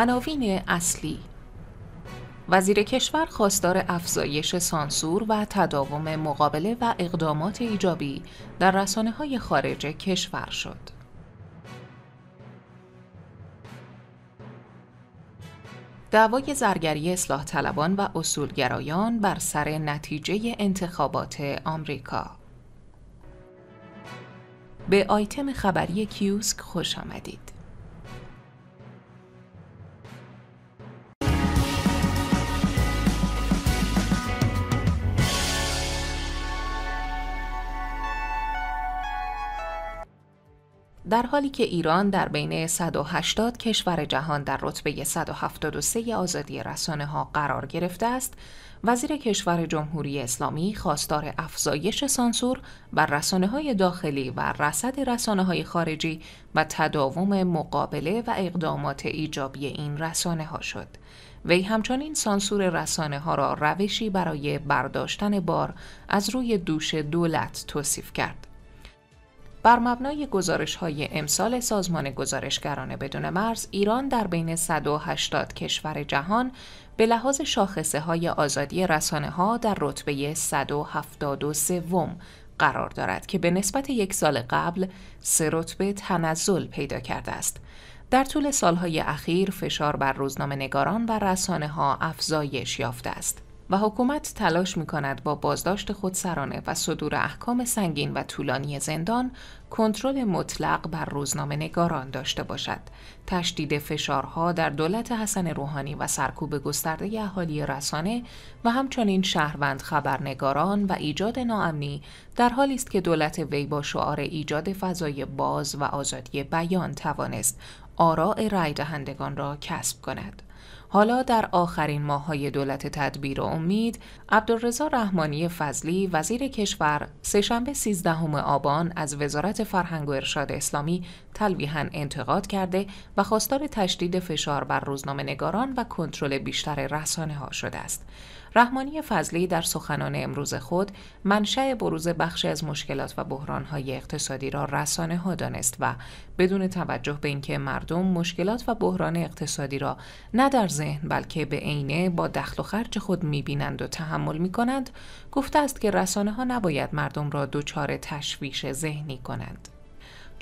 عناوین اصلی وزیر کشور خواستار افزایش سانسور و تداوم مقابله و اقدامات ایجابی در رسانه های خارج کشور شد. دعوای زرگری اصلاح طلبان و اصولگرایان بر سر نتیجه انتخابات آمریکا به آیتم خبری کیوسک خوش آمدید. در حالی که ایران در بین 180 کشور جهان در رتبه 173 آزادی رسانه ها قرار گرفته است، وزیر کشور جمهوری اسلامی خواستار افزایش سانسور بر رسانه های داخلی و رسد رسانه های خارجی و تداوم مقابله و اقدامات ایجابی این رسانه ها شد. وی همچنین سانسور رسانه ها را روشی برای برداشتن بار از روی دوش دولت توصیف کرد. بر مبنای گزارش های امسال سازمان گزارشگران بدون مرز ایران در بین 180 کشور جهان به لحاظ شاخصه های آزادی رسانه ها در رتبه 173 قرار دارد که به نسبت یک سال قبل سه رتبه تنزل پیدا کرده است. در طول سالهای اخیر فشار بر روزنامه و رسانه ها افزایش یافته است. و حکومت تلاش می کند با بازداشت خودسرانه و صدور احکام سنگین و طولانی زندان کنترل مطلق بر روزنامه نگاران داشته باشد. تشدید فشارها در دولت حسن روحانی و سرکوب گسترده اهالی رسانه و همچنین شهروند خبرنگاران و ایجاد ناامنی در حالی است که دولت وی با شعار ایجاد فضای باز و آزادی بیان توانست آراء رای دهندگان را کسب کند. حالا در آخرین های دولت تدبیر و امید عبدالرزا رحمانی فضلی وزیر کشور سهشنبه 13 آبان از وزارت فرهنگ و ارشاد اسلامی تلویحا انتقاد کرده و خواستار تشدید فشار بر روزنامه نگاران و کنترل بیشتر رسانه ها شده است رحمانی فضلی در سخنان امروز خود منشأ بروز بخشی از مشکلات و بحرانهای اقتصادی را رسانه ها دانست و بدون توجه به اینکه مردم مشکلات و بحران اقتصادی را نه در ذهن بلکه به عینه با دخل و خرج خود میبینند و تحمل میکنند گفته است که رسانه ها نباید مردم را دچار تشویش ذهنی کنند.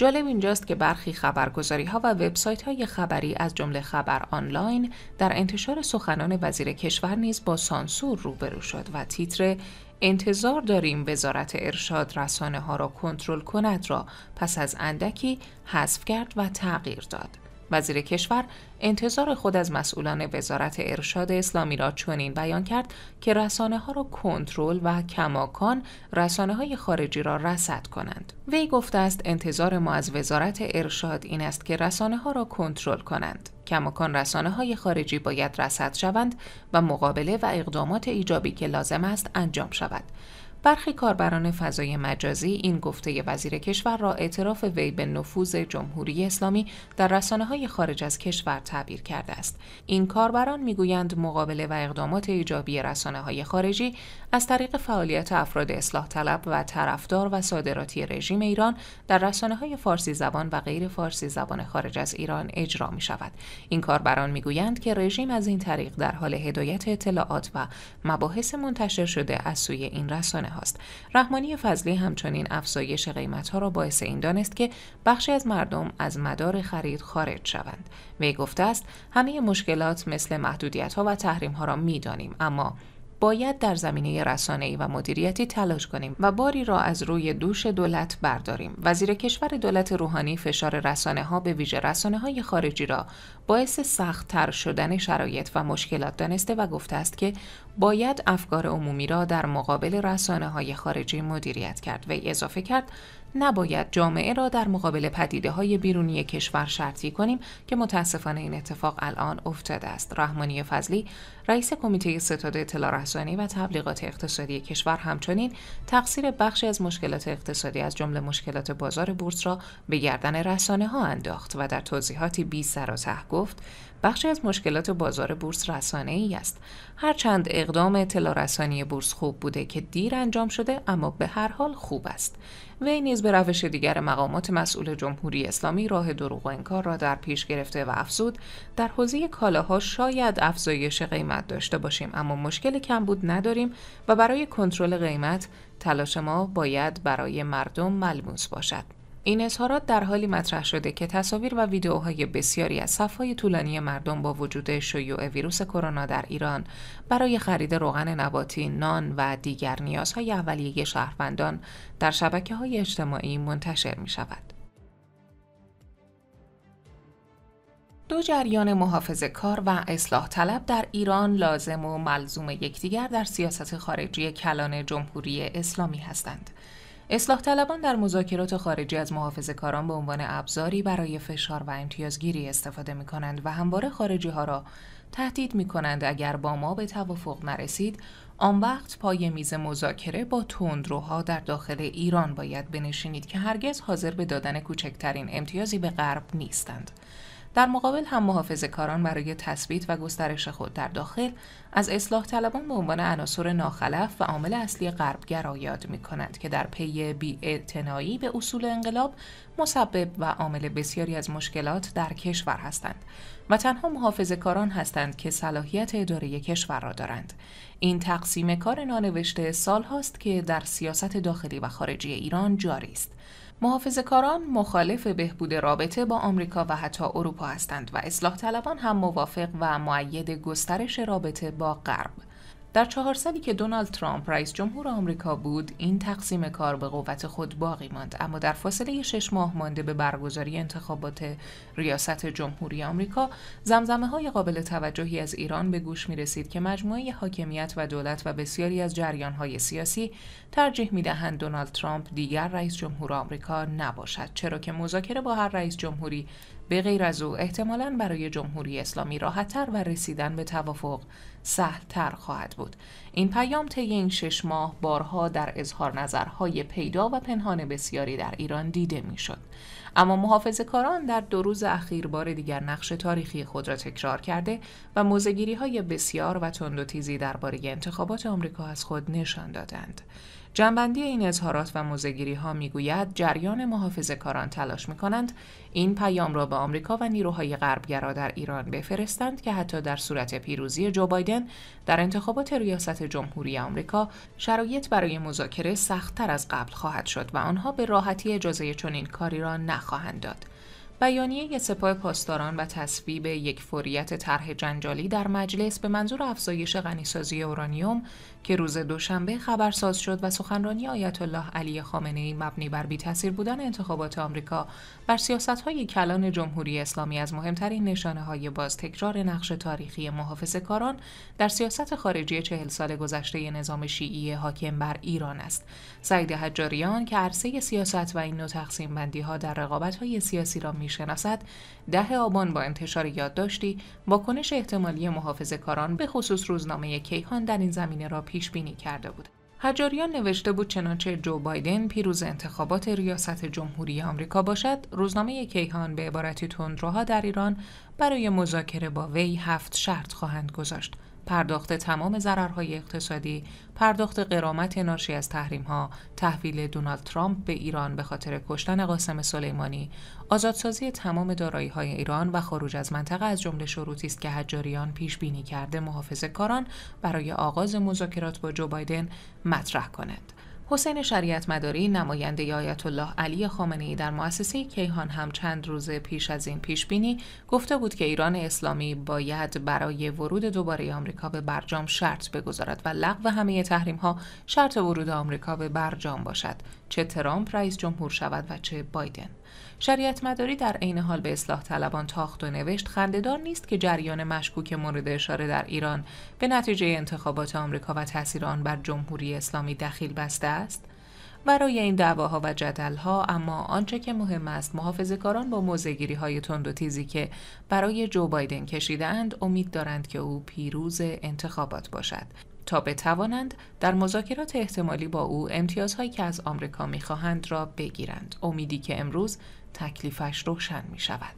جالب اینجاست که برخی خبرگزاری ها و وبسایت های خبری از جمله خبر آنلاین در انتشار سخنان وزیر کشور نیز با سانسور روبرو شد و تیتر انتظار داریم وزارت ارشاد رسانه ها را کنترل کند را پس از اندکی حذف کرد و تغییر داد. وزیر کشور انتظار خود از مسئولان وزارت ارشاد اسلامی را چنین بیان کرد که رسانه ها را کنترل و کماکان رسانه های خارجی را رصد کنند. وی گفته است انتظار ما از وزارت ارشاد این است که رسانه ها را کنترل کنند. کماکان رسانه های خارجی باید رصد شوند و مقابله و اقدامات ایجابی که لازم است انجام شود. برخی کاربران فضای مجازی این گفته وزیر کشور را اعتراف وی به نفوذ جمهوری اسلامی در رسانه های خارج از کشور تعبیر کرده است. این کاربران میگویند مقابله و اقدامات ایجابی رسانه های خارجی از طریق فعالیت افراد اصلاح طلب و طرفدار و صادراتی رژیم ایران در رسانه های فارسی زبان و غیر فارسی زبان خارج از ایران اجرا می شود. این کاربران میگویند که رژیم از این طریق در حال هدایت اطلاعات و مباحث منتشر شده از سوی این رسانه رحمانی فضلی همچنین افزایش قیمت ها را باعث این دانست که بخشی از مردم از مدار خرید خارج شوند. وی گفته است همه مشکلات مثل محدودیت ها و تحریم ها را میدانیم اما باید در زمینه ای و مدیریتی تلاش کنیم و باری را از روی دوش دولت برداریم وزیر کشور دولت روحانی فشار رسانه ها به ویژه رسانه های خارجی را باعث سختتر شدن شرایط و مشکلات دانسته و گفته است که باید افکار عمومی را در مقابل رسانه های خارجی مدیریت کرد و اضافه کرد نباید جامعه را در مقابل پدیده های بیرونی کشور شرطی کنیم که متاسفانه این اتفاق الان افتاده است. رحمانی فضلی رئیس کمیته ستاد اطلاع رسانی و تبلیغات اقتصادی کشور همچنین تقصیر بخشی از مشکلات اقتصادی از جمله مشکلات بازار بورس را به گردن رسانه ها انداخت و در توضیحاتی بی سر و ته گفت بخشی از مشکلات بازار بورس رسانه ای است هرچند اقدام اطلاع رسانی بورس خوب بوده که دیر انجام شده اما به هر حال خوب است وی نیز به روش دیگر مقامات مسئول جمهوری اسلامی راه دروغ و انکار را در پیش گرفته و افزود در حوزه کالاها شاید افزایش قیمت داشته باشیم اما مشکل بود نداریم و برای کنترل قیمت تلاش ما باید برای مردم ملموس باشد این اظهارات در حالی مطرح شده که تصاویر و ویدئوهای بسیاری از صفهای طولانی مردم با وجود شیوع ویروس کرونا در ایران برای خرید روغن نباتی، نان و دیگر نیازهای اولیه شهروندان در شبکه های اجتماعی منتشر می شود. دو جریان محافظ کار و اصلاح طلب در ایران لازم و ملزوم یکدیگر در سیاست خارجی کلان جمهوری اسلامی هستند. اصلاح طلبان در مذاکرات خارجی از محافظه کاران به عنوان ابزاری برای فشار و امتیازگیری استفاده می کنند و همواره خارجی ها را تهدید می کنند اگر با ما به توافق نرسید آن وقت پای میز مذاکره با تندروها در داخل ایران باید بنشینید که هرگز حاضر به دادن کوچکترین امتیازی به غرب نیستند در مقابل هم محافظه کاران برای تثبیت و گسترش خود در داخل از اصلاح طلبان به عنوان عناصر ناخلف و عامل اصلی غربگرا یاد می کنند که در پی بیاعتنایی به اصول انقلاب مسبب و عامل بسیاری از مشکلات در کشور هستند و تنها محافظ کاران هستند که صلاحیت اداره کشور را دارند. این تقسیم کار نانوشته سال هاست که در سیاست داخلی و خارجی ایران جاری است. کاران مخالف بهبود رابطه با آمریکا و حتی اروپا هستند و اصلاح طلبان هم موافق و معید گسترش رابطه با غرب در چهار سالی که دونالد ترامپ رئیس جمهور آمریکا بود این تقسیم کار به قوت خود باقی ماند اما در فاصله شش ماه مانده به برگزاری انتخابات ریاست جمهوری آمریکا زمزمه های قابل توجهی از ایران به گوش می رسید که مجموعه حاکمیت و دولت و بسیاری از جریان های سیاسی ترجیح می دهند دونالد ترامپ دیگر رئیس جمهور آمریکا نباشد چرا که مذاکره با هر رئیس جمهوری به غیر از او احتمالا برای جمهوری اسلامی راحتتر و رسیدن به توافق سهلتر خواهد بود این پیام طی این شش ماه بارها در اظهار نظرهای پیدا و پنهان بسیاری در ایران دیده میشد اما محافظه کاران در دو روز اخیر بار دیگر نقش تاریخی خود را تکرار کرده و موزگیری های بسیار و تند و تیزی درباره انتخابات آمریکا از خود نشان دادند جنبندی این اظهارات و موزگیری ها گوید جریان محافظه کاران تلاش می کنند این پیام را به آمریکا و نیروهای غربگرا در ایران بفرستند که حتی در صورت پیروزی جو بایدن در انتخابات ریاست جمهوری آمریکا شرایط برای مذاکره سختتر از قبل خواهد شد و آنها به راحتی اجازه چنین کاری را نخواهند داد. بیانیه سپاه پاسداران و تصویب یک فوریت طرح جنجالی در مجلس به منظور افزایش غنیسازی اورانیوم که روز دوشنبه خبرساز شد و سخنرانی آیت الله علی خامنه ای مبنی بر بی تاثیر بودن انتخابات آمریکا بر سیاست های کلان جمهوری اسلامی از مهمترین نشانه های باز تکرار نقش تاریخی محافظ کاران در سیاست خارجی چهل سال گذشته نظام شیعی حاکم بر ایران است. سعید حجاریان که عرصه سیاست و این نوع تقسیم بندی ها در رقابت های سیاسی را میشناسد، ده آبان با انتشار یادداشتی واکنش احتمالی محافظه کاران به خصوص روزنامه کیهان در این زمینه را پیش بینی کرده بود. هجاریان نوشته بود چنانچه جو بایدن پیروز انتخابات ریاست جمهوری آمریکا باشد، روزنامه کیهان به عبارتی تندروها در ایران برای مذاکره با وی هفت شرط خواهند گذاشت. پرداخت تمام ضررهای اقتصادی، پرداخت قرامت ناشی از تحریمها، تحویل دونالد ترامپ به ایران به خاطر کشتن قاسم سلیمانی، آزادسازی تمام های ایران و خروج از منطقه از جمله شروطی است که حجاریان پیش بینی کرده کاران برای آغاز مذاکرات با جو بایدن مطرح کنند. حسین شریعت مداری نماینده آیت الله علی خامنه ای در مؤسسه کیهان هم چند روز پیش از این پیش بینی گفته بود که ایران اسلامی باید برای ورود دوباره آمریکا به برجام شرط بگذارد و لغو همه تحریم ها شرط ورود آمریکا به برجام باشد چه ترامپ رئیس جمهور شود و چه بایدن شریعت مداری در عین حال به اصلاح طلبان تاخت و نوشت خندهدار نیست که جریان مشکوک مورد اشاره در ایران به نتیجه انتخابات آمریکا و تاثیر آن بر جمهوری اسلامی دخیل بسته است برای این دعواها و جدلها اما آنچه که مهم است محافظه کاران با موزگیری های تند و تیزی که برای جو بایدن کشیدند امید دارند که او پیروز انتخابات باشد تا بتوانند در مذاکرات احتمالی با او امتیازهایی که از آمریکا میخواهند را بگیرند امیدی که امروز تکلیفش روشن می شود.